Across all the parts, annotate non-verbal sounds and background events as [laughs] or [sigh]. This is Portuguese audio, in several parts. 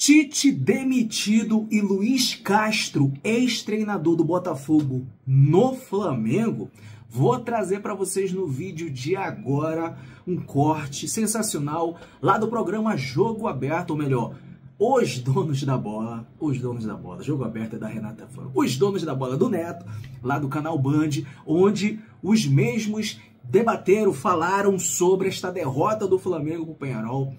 Tite demitido e Luiz Castro, ex-treinador do Botafogo no Flamengo. Vou trazer para vocês no vídeo de agora um corte sensacional lá do programa Jogo Aberto, ou melhor, os donos da bola, os donos da bola, jogo aberto é da Renata Fã, os donos da bola do Neto, lá do canal Band, onde os mesmos debateram, falaram sobre esta derrota do Flamengo com o Penharol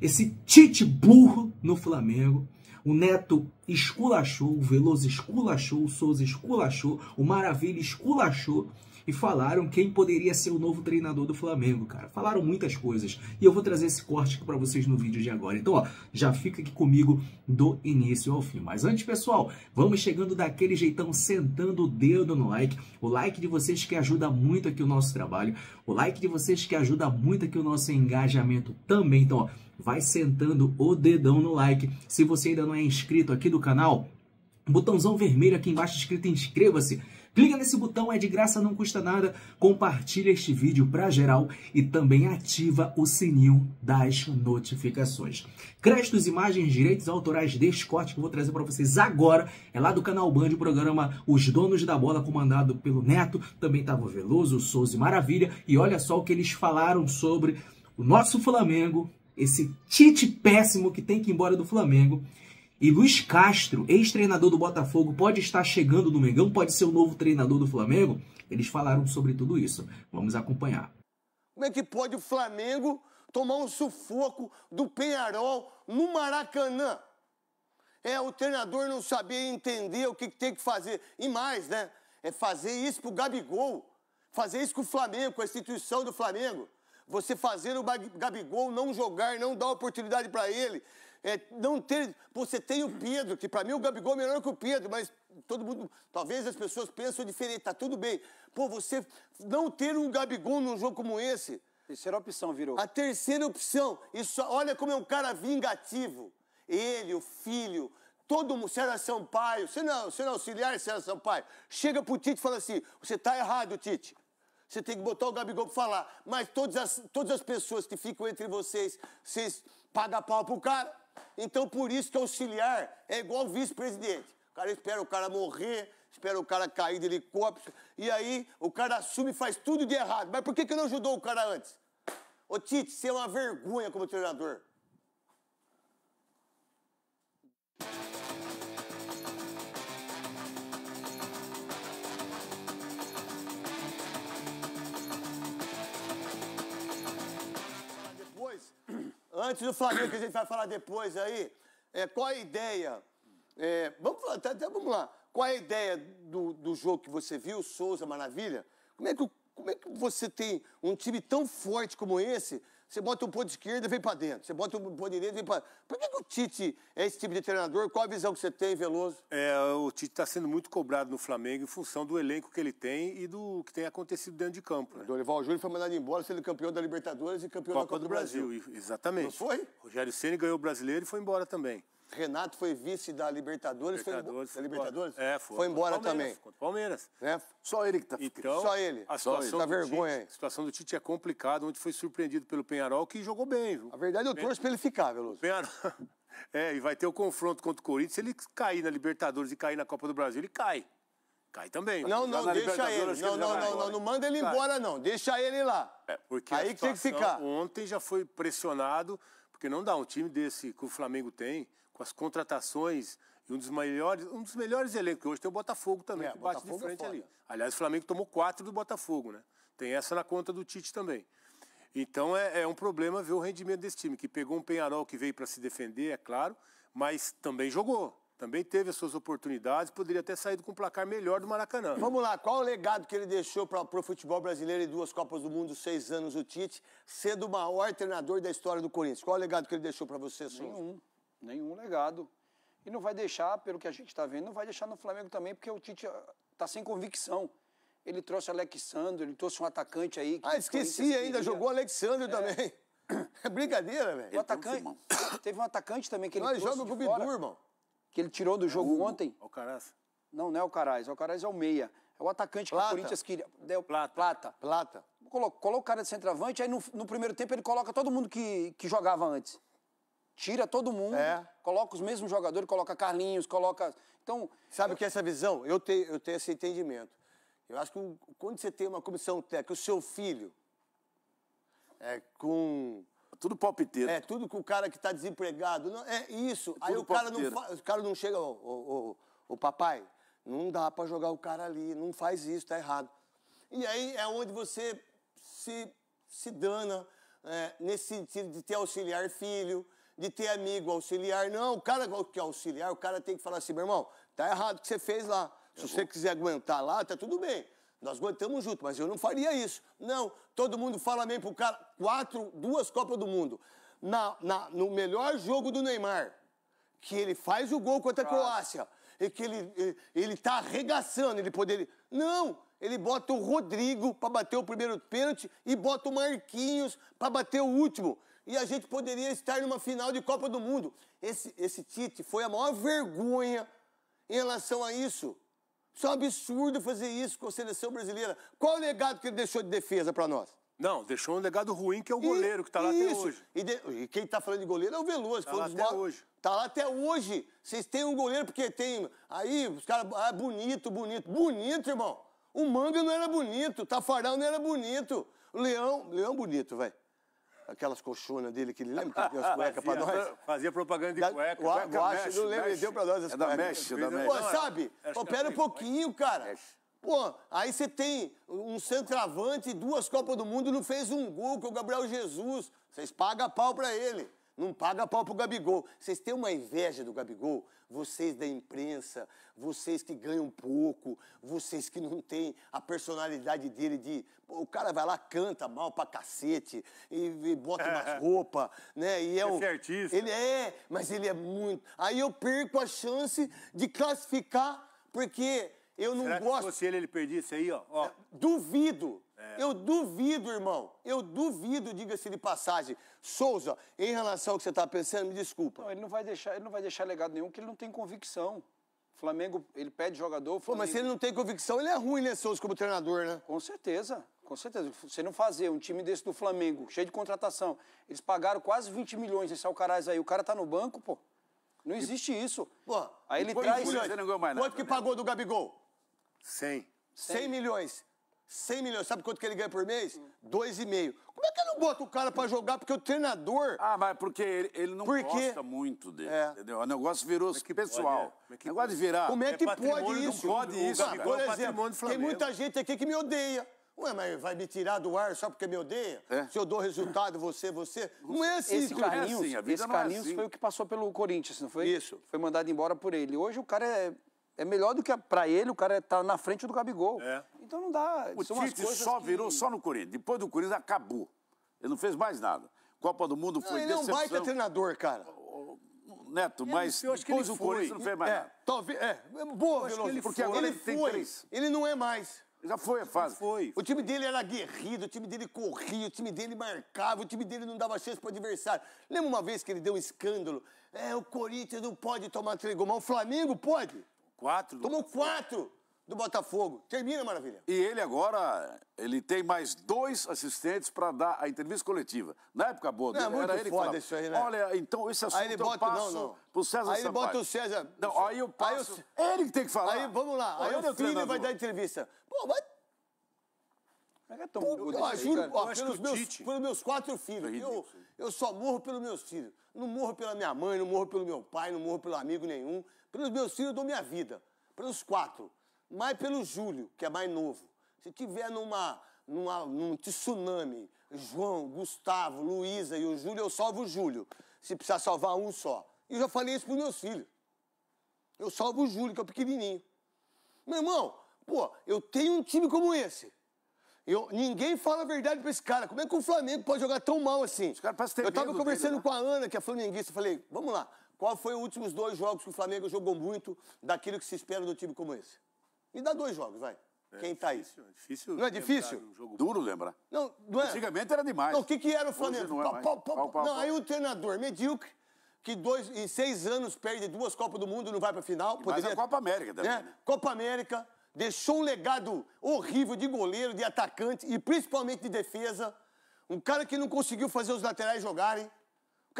esse Tite burro no Flamengo. O Neto esculachou, o Veloso esculachou, o Souza esculachou, o Maravilha esculachou e falaram quem poderia ser o novo treinador do Flamengo, cara. Falaram muitas coisas e eu vou trazer esse corte aqui para vocês no vídeo de agora. Então, ó, já fica aqui comigo do início ao fim. Mas antes, pessoal, vamos chegando daquele jeitão, sentando o dedo no like. O like de vocês que ajuda muito aqui o nosso trabalho. O like de vocês que ajuda muito aqui o nosso engajamento também. Então, ó, vai sentando o dedão no like. Se você ainda não é inscrito aqui do canal, botãozão vermelho aqui embaixo escrito inscreva-se Clica nesse botão, é de graça, não custa nada. Compartilha este vídeo para geral e também ativa o sininho das notificações. Créditos, imagens, direitos autorais deste corte que eu vou trazer para vocês agora é lá do canal Band, o programa Os Donos da Bola, comandado pelo Neto. Também estava tá o Veloso, o Souza e Maravilha. E olha só o que eles falaram sobre o nosso Flamengo, esse Tite péssimo que tem que ir embora do Flamengo. E Luiz Castro, ex-treinador do Botafogo, pode estar chegando no Mengão, pode ser o novo treinador do Flamengo? Eles falaram sobre tudo isso. Vamos acompanhar. Como é que pode o Flamengo tomar um sufoco do Penharol no Maracanã? É o treinador não saber entender o que tem que fazer. E mais, né? É fazer isso pro Gabigol. Fazer isso com o Flamengo, com a instituição do Flamengo. Você fazer o Gabigol não jogar, não dar oportunidade para ele. É, não ter, você tem o Pedro, que para mim o Gabigol é melhor que o Pedro, mas todo mundo, talvez as pessoas pensam diferente, tá tudo bem. Pô, você não ter um Gabigol num jogo como esse. Terceira opção virou. A terceira opção. Isso, olha como é um cara vingativo. Ele, o filho, todo mundo, Sérgio Sampaio, você não, você não é auxiliar Sérgio Sampaio, chega pro Tite e fala assim: você tá errado, Tite. Você tem que botar o Gabigol pra falar. Mas todas as, todas as pessoas que ficam entre vocês, vocês pagam pau pro cara. Então, por isso que auxiliar é igual vice-presidente. O cara espera o cara morrer, espera o cara cair de helicóptero, e aí o cara assume e faz tudo de errado. Mas por que, que não ajudou o cara antes? Ô Tite, você é uma vergonha como treinador. Antes do Flamengo, que a gente vai falar depois aí, é, qual a ideia? É, vamos, falar, tá, tá, vamos lá. Qual a ideia do, do jogo que você viu, Souza, Maravilha? Como é, que, como é que você tem um time tão forte como esse você bota o de esquerdo e vem para dentro. Você bota o de direito e vem para. Por que, que, o Tite é esse tipo de treinador? Qual a visão que você tem, Veloso? É, o Tite está sendo muito cobrado no Flamengo em função do elenco que ele tem e do que tem acontecido dentro de campo. Né? Dorival Júnior foi mandado embora sendo campeão da Libertadores e campeão Copa da Copa do Brasil. Brasil. Exatamente. Não foi? Rogério Ceni ganhou o brasileiro e foi embora também. Renato foi vice da Libertadores. Libertadores foi, foi Libertadores? É, foi. Foi embora Palmeiras, também. Palmeiras. Né? Só ele que tá então, Só ele. A situação Só ele. Tá vergonha Tite, A situação do Tite é complicada, onde foi surpreendido pelo Penharol, que jogou bem, viu? A verdade, eu torço pra ele ficar, Veloso. Penharol. [laughs] É, e vai ter o confronto contra o Corinthians. Se ele cair na Libertadores e cair na Copa do Brasil, ele cai. Cai também. Não, não, deixa ele. Não, ele não, não, não, não, manda ele cai. embora, não. Deixa ele lá. É, porque Aí que tem que ficar. Ontem já foi pressionado, porque não dá um time desse que o Flamengo tem, com as contratações e um dos melhores, um dos melhores elencos, que hoje tem o Botafogo também, é, que bate Botafogo de é frente é ali. Aliás, o Flamengo tomou quatro do Botafogo, né? Tem essa na conta do Tite também. Então é, é um problema ver o rendimento desse time, que pegou um Penharol que veio para se defender, é claro, mas também jogou. Também teve as suas oportunidades, poderia ter saído com um placar melhor do Maracanã. Vamos lá, qual o legado que ele deixou para o futebol brasileiro e duas Copas do Mundo, seis anos o Tite, sendo o maior treinador da história do Corinthians? Qual o legado que ele deixou para você, senhor? Nenhum nenhum legado. E não vai deixar, pelo que a gente está vendo, não vai deixar no Flamengo também, porque o Tite está ah, sem convicção. Ele trouxe Alexandre, ele trouxe um atacante aí. Que ah, esqueci ainda, queria. jogou Alexandre é. também. [coughs] É brincadeira, velho. O atacante. [coughs] Teve um atacante também que ele trouxe. joga o Bidu, irmão. Que ele tirou do é jogo é o, ontem. O Caraz. Não, não é o Caraz. É o Caraz é o Meia. É o atacante Plata. que o Corinthians queria. Deu... Plata. Plata. Plata. colocou o cara de centroavante, aí no, no, primeiro tempo ele coloca todo mundo que, que jogava antes. Tira todo mundo, é. coloca os mesmos jogadores, coloca Carlinhos, coloca. Então. Sabe o eu... que é essa visão? Eu tenho, eu tenho esse entendimento. Eu acho que quando você tem uma comissão técnica, o seu filho é com. Tudo palpiteiro. É, tudo com o cara que está desempregado. Não, é isso. É Aí o cara, não, o cara não chega, o, o, o papai, não dá para jogar o cara ali, não faz isso, tá errado. E aí é onde você se, se dana é, nesse sentido de ter auxiliar filho, de ter amigo auxiliar, não. O cara que é auxiliar, o cara tem que falar assim, meu irmão, tá errado o que você fez lá. Se você quiser aguentar lá, tá tudo bem. Nós aguentamos junto, mas eu não faria isso. Não, todo mundo fala bem pro cara. Quatro, duas Copas do Mundo. Na, na, no melhor jogo do Neymar, que ele faz o gol contra a Croácia, e que ele, ele, ele tá arregaçando, ele poderia. Não! Ele bota o Rodrigo para bater o primeiro pênalti e bota o Marquinhos para bater o último e a gente poderia estar numa final de Copa do Mundo. Esse, esse Tite foi a maior vergonha em relação a isso. Isso é um absurdo fazer isso com a seleção brasileira. Qual o legado que ele deixou de defesa para nós? Não, deixou um legado ruim que é o goleiro, e, que está lá isso. até hoje. E, de, e quem está falando de goleiro é o Veloso. tá lá até hoje. tá lá até hoje. Vocês têm um goleiro porque tem... Aí, os caras... Ah, bonito, bonito. Bonito, irmão. O Manga não era bonito, o Tafarão não era bonito. O Leão... Leão bonito, velho aquelas colchonas dele que ele lembra que deu as [laughs] cuecas pra nós? Fazia propaganda de cueca. O não lembro, ele deu para nós as é cuecas. Da mesh, da Pô, sabe? É, Pô, pera um pouquinho, cara. Pô, aí você tem um centroavante, duas Copas do Mundo, não fez um gol, que é o Gabriel Jesus. Vocês pagam pau para ele. Não paga pau pro Gabigol. Vocês têm uma inveja do Gabigol? Vocês da imprensa, vocês que ganham pouco, vocês que não têm a personalidade dele de. Pô, o cara vai lá, canta mal pra cacete, e, e bota é. umas roupas, né? E é Esse é artista. Ele é, mas ele é muito. Aí eu perco a chance de classificar, porque eu não Será gosto. Se fosse ele, ele perdisse aí, ó. ó. É, duvido. É. Eu duvido, irmão. Eu duvido, diga-se de passagem. Souza, em relação ao que você está pensando, me desculpa. Não, ele não vai deixar, ele não vai deixar legado nenhum, porque ele não tem convicção. O Flamengo, ele pede jogador. Flamengo... Pô, mas se ele não tem convicção, ele é ruim, né, Souza, como treinador, né? Com certeza, com certeza. Você não fazer um time desse do Flamengo, cheio de contratação. Eles pagaram quase 20 milhões nesse Alcaraz aí. O cara tá no banco, pô. Não existe e... isso. Pô, aí ele traz. Quanto que né? pagou do Gabigol? 100. 100. 100 milhões. 100 milhões. Sabe quanto que ele ganha por mês? Hum. Dois e meio. Como é que ele não bota o cara para jogar? Porque o treinador... Ah, mas porque ele, ele não porque... gosta muito dele, é. entendeu? O negócio virou é pessoal. Pode, é? é. Que... negócio de virar... Como é, é que pode isso? Não pode isso, cara. Por exemplo, tem muita gente aqui que me odeia. Ué, mas vai me tirar do ar só porque me odeia? É. Se eu dou resultado, você, você. Não é assim, Esse é assim, Carlinhos, esse Carlinhos é assim. foi o que passou pelo Corinthians, não foi? Isso. Foi mandado embora por ele. Hoje o cara é, é melhor do que para ele, o cara tá na frente do Gabigol. É. Então não dá. O Tite só que... virou só no Corinthians. Depois do Corinthians acabou. Ele não fez mais nada. Copa do Mundo não, foi ele decepção. Ele é um baita treinador, cara. Neto, ele, mas eu acho depois que ele o foi. Corinthians não fez mais é, nada. Talvez, é, boa, Veloso, porque agora ele, ele tem foi. três. Ele não é mais. Já foi a fase. Foi. O time dele era guerrido, o time dele corria, o time dele marcava, o time dele não dava chance para adversário. Lembra uma vez que ele deu um escândalo? É, o Corinthians não pode tomar três gols, mas o Flamengo pode. Quatro. Tomou quatro do Botafogo. Termina, Maravilha. E ele agora, ele tem mais dois assistentes para dar a entrevista coletiva. Na época boa não, é era ele foda isso aí, né? olha, então esse assunto aí ele bota, eu passo não, não. pro César Aí ele Sampaio. bota o César... Não, aí eu passo... Aí eu... Ele que tem que falar. Aí, vamos lá, aí, aí o, filho vai dar entrevista. Pô, vai... Mas... É, é tão Pô, eu juro, pelos, meus, quatro filhos. É eu, eu só morro pelos meus filhos. Não morro pela minha mãe, não morro pelo meu pai, não morro pelo amigo nenhum. Pelos meus filhos eu dou minha vida. Pelos quatro mais pelo Júlio, que é mais novo. Se tiver numa, numa, num tsunami, João, Gustavo, Luísa e o Júlio, eu salvo o Júlio. Se precisar salvar um só. E eu já falei isso para meus filhos. Eu salvo o Júlio, que é o pequenininho. Meu irmão, pô, eu tenho um time como esse. Eu, ninguém fala a verdade pra esse cara. Como é que o Flamengo pode jogar tão mal assim? Os caras ter Eu tava conversando dele, né? com a Ana, que é flamenguista, falei, vamos lá. Qual foi os últimos dois jogos que o Flamengo jogou muito daquilo que se espera do time como esse? Me dá dois jogos, vai. É, Quem tá aí? É difícil não é difícil? Um jogo duro lembrar. Não, não é. Antigamente era demais. Não, o que, que era o Flamengo? não, é pau, pau, pau, não aí o treinador medíocre, que dois, em seis anos perde duas Copas do Mundo e não vai pra final. E poderia, a Copa América também. Né? Né? Copa América deixou um legado horrível de goleiro, de atacante e principalmente de defesa. Um cara que não conseguiu fazer os laterais jogarem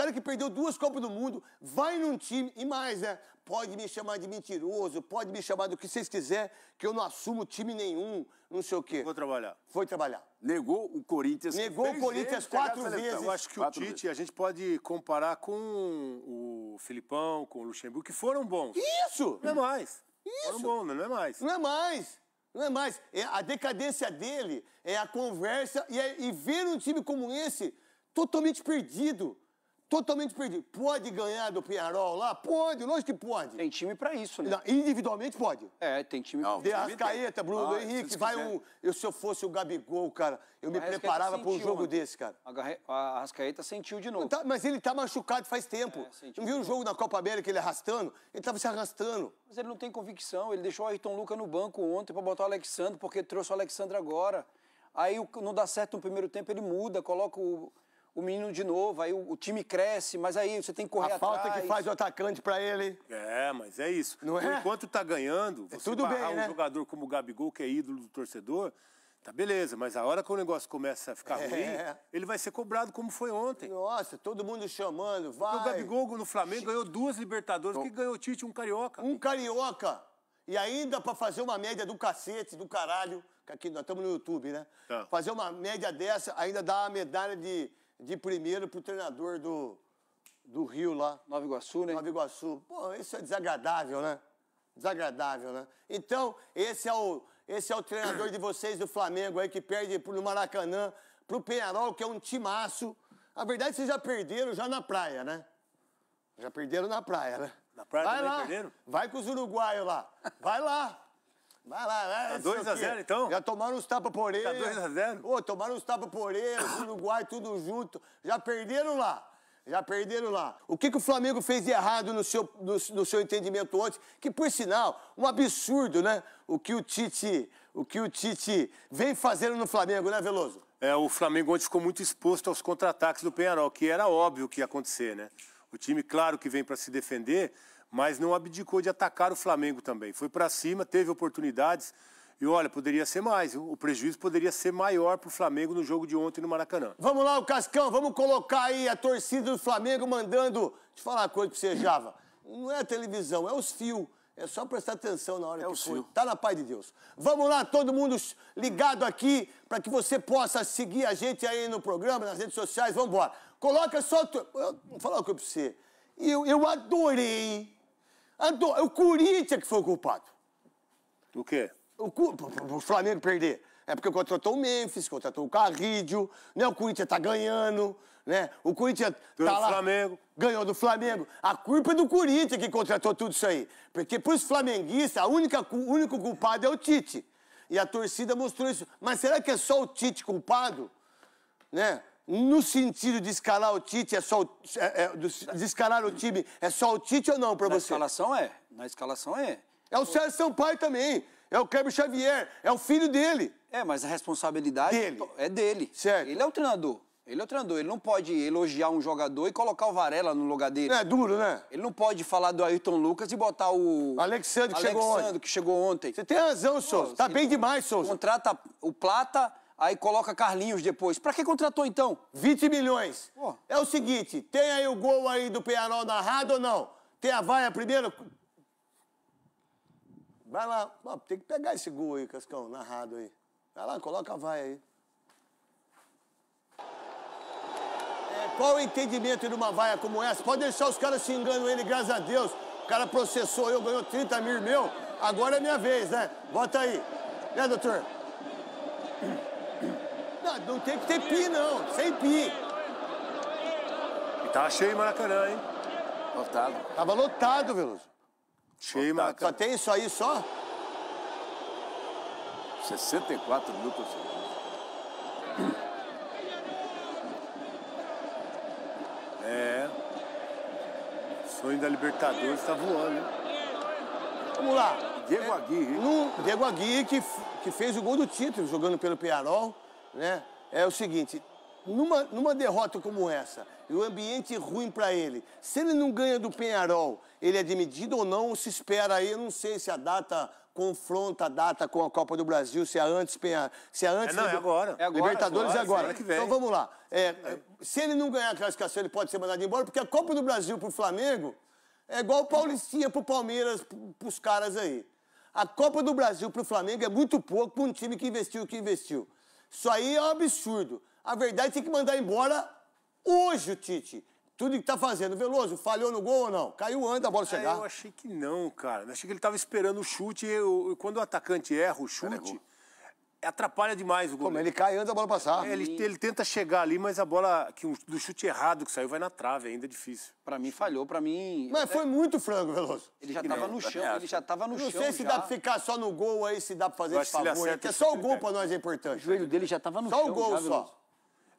cara que perdeu duas Copas do Mundo vai num time e mais, né? Pode me chamar de mentiroso, pode me chamar do que vocês quiser, que eu não assumo time nenhum, não sei o quê. Vou trabalhar. Foi trabalhar. Negou o Corinthians. Negou o Corinthians quatro tá, tá, tá. vezes. Eu acho que quatro o Tite, vezes. a gente pode comparar com o Filipão, com o Luxemburgo, que foram bons. Isso! Não é mais. Isso. Foram bons, não é mais. Não é mais. Não é mais. É a decadência dele é a conversa e, é, e ver um time como esse totalmente perdido totalmente perdido. Pode ganhar do Penharol lá? Pode, lógico que pode. Tem time pra isso, né? individualmente pode. É, tem time pra isso. De Arrascaeta, Bruno ah, Henrique, vai um... Eu, se eu fosse o Gabigol, cara, eu me preparava pra um jogo mano. desse, cara. A Arrascaeta sentiu de novo. Tá, mas ele tá machucado faz tempo. É, não viu o jogo na Copa América ele arrastando? Ele tava se arrastando. Mas ele não tem convicção. Ele deixou o Ayrton Lucas no banco ontem pra botar o Alexandre, porque trouxe o Alexandre agora. Aí não dá certo no primeiro tempo, ele muda, coloca o o menino de novo, aí o, o, time cresce, mas aí você tem que correr a atrás. A falta que faz o atacante para ele. É, mas é isso. Não é? Enquanto tá ganhando, é você é tudo bem, um né? jogador como o Gabigol, que é ídolo do torcedor, tá beleza, mas a hora que o negócio começa a ficar é. ruim, ele vai ser cobrado como foi ontem. Nossa, todo mundo chamando, vai. Porque o Gabigol no Flamengo ganhou duas Libertadores, o que ganhou o Tite, um Carioca. Um Carioca! E ainda para fazer uma média do cacete, do caralho, que aqui nós estamos no YouTube, né? Tá. Fazer uma média dessa ainda dá a medalha de de primeiro pro treinador do, do Rio lá. Nova Iguaçu, né? Nova Iguaçu. Pô, isso é desagradável, né? Desagradável, né? Então, esse é o, esse é o treinador de vocês do Flamengo aí que perde pro Maracanã, pro Penharol, que é um timaço. A verdade, vocês já perderam já na praia, né? Já perderam na praia, né? Na praia vai lá, perderam? Vai com os uruguaios lá. Vai lá. Vai lá, vai. Tá 2x0 então? Já tomaram os tapas por ele. Tá 2x0? Ô, tomaram os tapas por ele, Uruguai, tudo junto. Já perderam lá. Já perderam lá. O que, que o Flamengo fez de errado no seu, no, no seu entendimento ontem? Que, por sinal, um absurdo, né? O que o Tite, o que o Tite vem fazendo no Flamengo, né, Veloso? É, o Flamengo ontem ficou muito exposto aos contra-ataques do Penharol, que era óbvio que ia acontecer, né? O time, claro que vem para se defender, mas não abdicou de atacar o Flamengo também. Foi para cima, teve oportunidades. E olha, poderia ser mais, o prejuízo poderia ser maior para o Flamengo no jogo de ontem no Maracanã. Vamos lá, o Cascão, vamos colocar aí a torcida do Flamengo mandando. Deixa eu falar uma coisa para você, Java. Não é a televisão, é os fios. É só prestar atenção na hora é que for. Fio. Tá na paz de Deus. Vamos lá, todo mundo ligado aqui para que você possa seguir a gente aí no programa, nas redes sociais. Vamos embora. Coloca só. vou falar uma coisa pra você. Eu, eu adorei Anto, o Corinthians que foi o culpado. o quê? O, o Flamengo perder. É porque contratou o Memphis, contratou o Carrídio, né? O Corinthians tá ganhando, né? O Corinthians ganhou tá do lá, Flamengo. Ganhou do Flamengo. A culpa é do Corinthians que contratou tudo isso aí. Porque pros flamenguistas, a única, o único culpado é o Tite. E a torcida mostrou isso. Mas será que é só o Tite culpado? Né? no sentido de escalar o Tite, é só o, é, é, de escalar o time, é só o Tite ou não para você? Na escalação é, na escalação é. É o Sérgio Sampaio também, é o Kleber Xavier, é o filho dele. É, mas a responsabilidade dele. É, é dele. Certo. Ele é o treinador. Ele é o treinador, ele não pode elogiar um jogador e colocar o Varela no lugar dele. É duro, né? Ele não pode falar do Ayrton Lucas e botar o. Alexandre, que, Alexandre, chegou, ontem. que chegou ontem. Você tem razão, Souza. Tá bem demais, Souza. Contrata o Plata, Aí coloca Carlinhos depois. Pra que contratou então? 20 milhões. Pô. É o seguinte, tem aí o gol aí do Penharol narrado ou não? Tem a vaia primeiro? Vai lá. tem que pegar esse gol aí, Cascão, narrado aí. Vai lá, coloca a vaia aí. É, qual o entendimento de uma vaia como essa? Pode deixar os caras xingando ele, graças a Deus. O cara processou eu, ganhou 30 mil meu. Agora é minha vez, né? Bota aí. Né, doutor? não tem que ter pi, não. Sem pi. E tá cheio Maracanã, hein? Lotado. Tava lotado, Veloso. Cheio Maracanã. Só tem isso aí só? 64 mil torcedores. É. sonho da Libertadores tá voando, hein? Vamos lá. Diego Aguirre. No, Diego Aguirre que, que fez o gol do título jogando pelo Piarol né, é o seguinte: numa, numa derrota como essa, e o ambiente ruim para ele, se ele não ganha do Penharol, ele é demitido ou não? Ou se espera aí? Eu não sei se a data confronta a data com a Copa do Brasil, se é antes Penharol. Se é antes. É, não, é agora. É agora. Libertadores é agora. Então vamos lá. É, é, se ele não ganhar a classificação, ele pode ser mandado embora, porque a Copa do Brasil pro Flamengo é igual o Paulistinha pro Palmeiras, pros caras aí. A Copa do Brasil pro Flamengo é muito pouco para um time que investiu o que investiu. Isso aí é um absurdo. A verdade tem que mandar embora hoje o Tite. Tudo que tá fazendo. Veloso, falhou no gol ou não? Caiu antes da bola ah, chegar. É, eu achei que não, cara. Eu achei que ele tava esperando o chute. E eu, quando o atacante erra o é chute, atrapalha demais o goleiro. Como ele cai antes da bola passar. É, ele, ele, tenta chegar ali, mas a bola que, do chute errado que saiu vai na trave, ainda é difícil. Pra mim falhou, pra mim. Mas foi muito frango, Veloso. Ele já tava não, no chão, é, ele já tava no não chão. Não sei se já. dá pra ficar só no gol aí, se dá pra fazer esse favor. Porque é só o gol pra nós é importante. O joelho dele já tava no só chão. Só o gol já, só.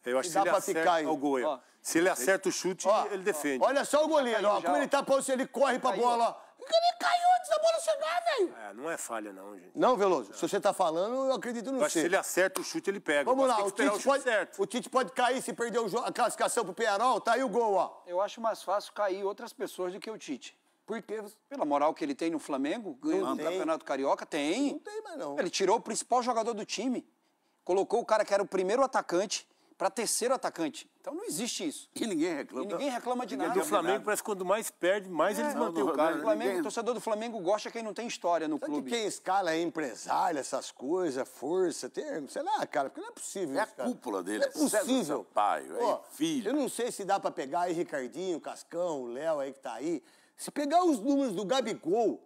Eu acho que dá ele ficar aí. É o gol, ó, se ele acerta o chute, ó, ele defende. Ó, olha só o goleiro, ó, como ele tá posto, ele corre pra bola. Porque ele caiu antes da bola chegar, velho. É, não é falha, não, gente. Não, Veloso, se você tá falando, eu acredito no Mas Se ele acerta o chute, ele pega. Vamos então lá, o Tite, o pode, certo. o Tite pode cair se perder o a classificação pro Penarol, tá aí o gol, ó. Eu acho mais fácil cair outras pessoas do que o Tite. Porque, pela moral que ele tem no Flamengo, ganhando o Campeonato Carioca, tem. Não tem mais, não. Ele tirou o principal jogador do time, colocou o cara que era o primeiro atacante, para terceiro atacante. Então não existe isso. E ninguém reclama. E ninguém reclama de ninguém nada. do Flamengo é parece que quando mais perde, mais é, eles mantêm o cara. O, Flamengo, ninguém... o torcedor do Flamengo gosta quem não tem história no Sabe clube. Que quem escala é empresário, essas coisas, força, termo, sei lá, cara, porque não é possível. É a cúpula dele. Não é, é possível. Pai, é filho. Eu não sei se dá para pegar aí Ricardinho, Cascão, o Léo aí que tá aí. Se pegar os números do Gabigol...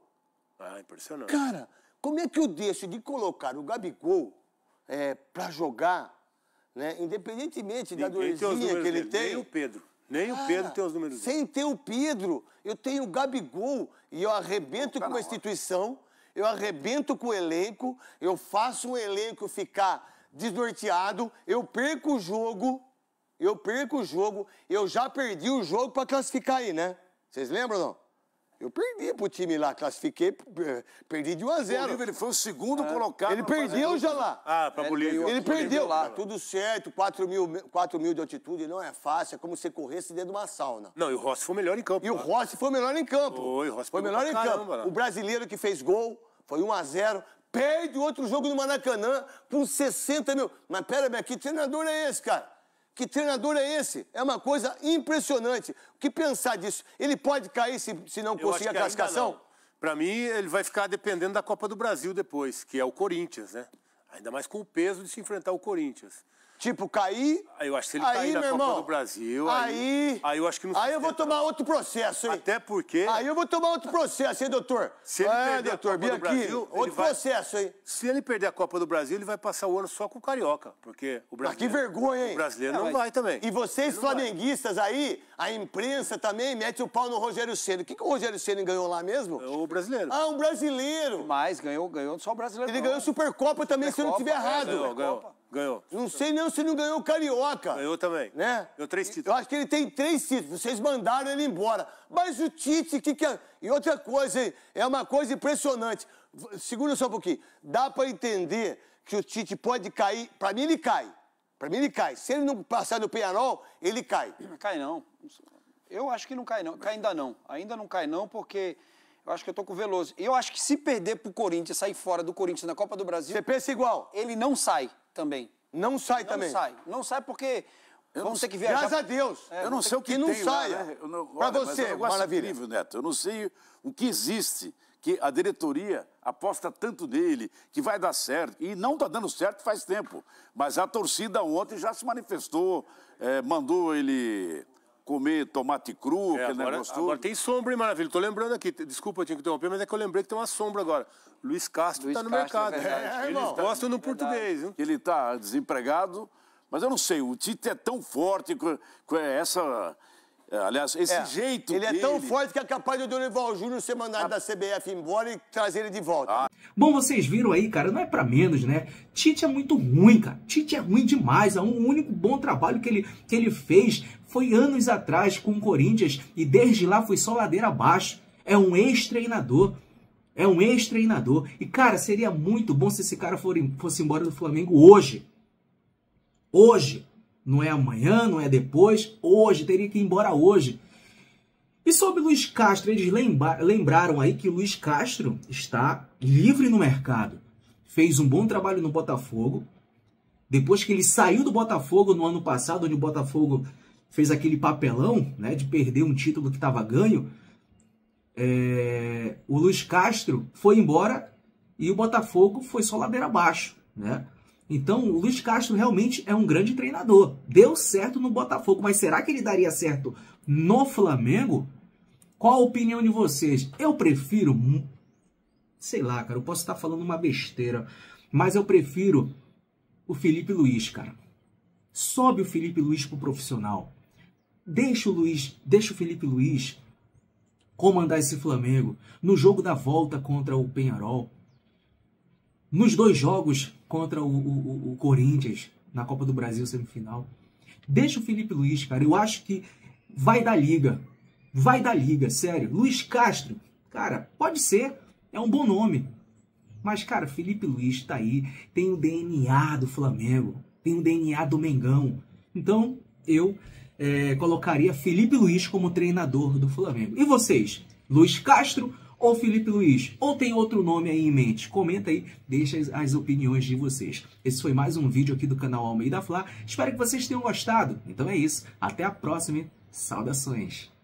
Ah, impressionante. Cara, como é que eu deixo de colocar o Gabigol é, para jogar né? Independentemente Ninguém da dorzinha que ele dele. tem. Nem o Pedro. Nem cara, o Pedro tem os números dele. Sem ter o Pedro, eu tenho o Gabigol e eu arrebento tá com a instituição, eu arrebento com o elenco, eu faço um elenco ficar desnorteado, eu perco o jogo, eu perco o jogo, eu já perdi o jogo para classificar aí, né? Vocês lembram ou não? Eu perdi pro time lá, classifiquei, perdi de 1 a 0. Bolívia, ele foi o segundo é. colocado. Ele perdeu já lá. Ah, pra Bolívia. Ele, ele perdeu. lá. Tudo certo, 4 mil, 4 mil de altitude não é fácil, é como se corresse dentro de uma sauna. Não, e o Rossi foi o melhor em campo. E o Rossi foi o melhor em campo. Foi, o Rossi foi melhor em caramba, campo. Né? O brasileiro que fez gol, foi 1 a 0 perde outro jogo no Maracanã com 60 mil. Mas pera, aqui treinador é esse, cara? Que treinador é esse? É uma coisa impressionante. O que pensar disso? Ele pode cair se, se não conseguir a classificação? Para mim, ele vai ficar dependendo da Copa do Brasil depois, que é o Corinthians, né? Ainda mais com o peso de se enfrentar o Corinthians. Tipo, cair. Aí eu acho que se ele aí, cair na Copa irmão, do Brasil. Aí. Aí, aí eu acho que não Aí eu vou tomar tá. outro processo, hein? Até porque. Aí eu vou tomar outro processo, hein, doutor? Se ele é, perder doutor, a Copa do Brasil. Outro vai, processo, hein? Se ele perder a Copa do Brasil, ele vai passar o ano só com o Carioca. Porque o ah, brasileiro. Mas que vergonha, hein? O brasileiro ah, não, vai também. E vocês, flamenguistas vai. aí, a imprensa também mete o pau no Rogério Senna. O que, que o Rogério Senna ganhou lá mesmo? É o brasileiro. Ah, um brasileiro. Mas ganhou, ganhou só o brasileiro. Ele não. ganhou Supercopa também, Supercopa, se eu não estiver é, errado. ganhou, ganhou. Ganhou. Não sei não se não ganhou o Carioca. Ganhou também. Né? Ganhou três títulos. Eu acho que ele tem três títulos. Vocês mandaram ele embora. Mas o Tite, que que é... E outra coisa, é uma coisa impressionante. Segura só um pouquinho. Dá para entender que o Tite pode cair. Para mim, ele cai. Para mim, ele cai. Se ele não passar no Penharol, ele cai. Não cai não. Eu acho que não cai não. Cai ainda não. Ainda não cai não, porque... Eu acho que eu tô com o Veloso. Eu acho que se perder pro Corinthians, sair fora do Corinthians na Copa do Brasil. Você pensa igual? Ele não sai também. Não sai não também? Não sai. Não sai porque eu vamos ter que viajar. Graças a Deus. É, eu não sei o que, que não tem saia. né? Para você, é um maravilha. Incrível, Neto. Eu não sei o que existe que a diretoria aposta tanto nele, que vai dar certo. E não está dando certo faz tempo. Mas a torcida ontem já se manifestou, é, mandou ele comer tomate cru, é, que agora, Agora tem sombra, hein, Maravilha? Estou lembrando aqui, desculpa, eu tinha que interromper, mas é que eu lembrei que tem uma sombra agora. Luiz Castro está no mercado. É, é, ele gosta no português. Viu? Ele está desempregado, mas eu não sei, o Tite é tão forte com, com essa... É, aliás, esse é, jeito Ele dele... é tão forte que é capaz do Dorival Júnior ser mandado ah. da CBF embora e trazer ele de volta. Ah. Bom, vocês viram aí, cara, não é para menos, né? Tite é muito ruim, cara. Tite é ruim demais. O é um único bom trabalho que ele, que ele fez foi anos atrás com o Corinthians e desde lá foi só ladeira abaixo. É um ex-treinador é um ex-treinador. E, cara, seria muito bom se esse cara for, fosse embora do Flamengo hoje. Hoje. Não é amanhã, não é depois. Hoje. Teria que ir embora hoje. E sobre Luiz Castro, eles lembra lembraram aí que Luiz Castro está livre no mercado. Fez um bom trabalho no Botafogo. Depois que ele saiu do Botafogo no ano passado, onde o Botafogo fez aquele papelão né, de perder um título que estava ganho, é, o Luiz Castro foi embora e o Botafogo foi só ladeira abaixo, né? Então, o Luiz Castro realmente é um grande treinador. Deu certo no Botafogo, mas será que ele daria certo no Flamengo? Qual a opinião de vocês? Eu prefiro. Sei lá, cara, eu posso estar falando uma besteira, mas eu prefiro o Felipe Luiz, cara. Sobe o Felipe Luiz pro profissional. Deixa o Luiz, deixa o Felipe Luiz comandar esse Flamengo, no jogo da volta contra o Penharol, nos dois jogos contra o, o, o Corinthians, na Copa do Brasil semifinal. Deixa o Felipe Luiz, cara. Eu acho que vai dar liga. Vai dar liga, sério. Luiz Castro, cara, pode ser. É um bom nome. Mas, cara, Felipe Luiz tá aí. Tem o DNA do Flamengo. Tem o DNA do Mengão. Então, eu é, colocaria Felipe Luiz como treinador do Flamengo. E vocês? Luiz Castro ou Felipe Luiz? Ou tem outro nome aí em mente? Comenta aí, deixa as, as, opiniões de vocês. Esse foi mais um vídeo aqui do canal Almeida Fla. Espero que vocês tenham gostado. Então é isso, até a próxima. Saudações!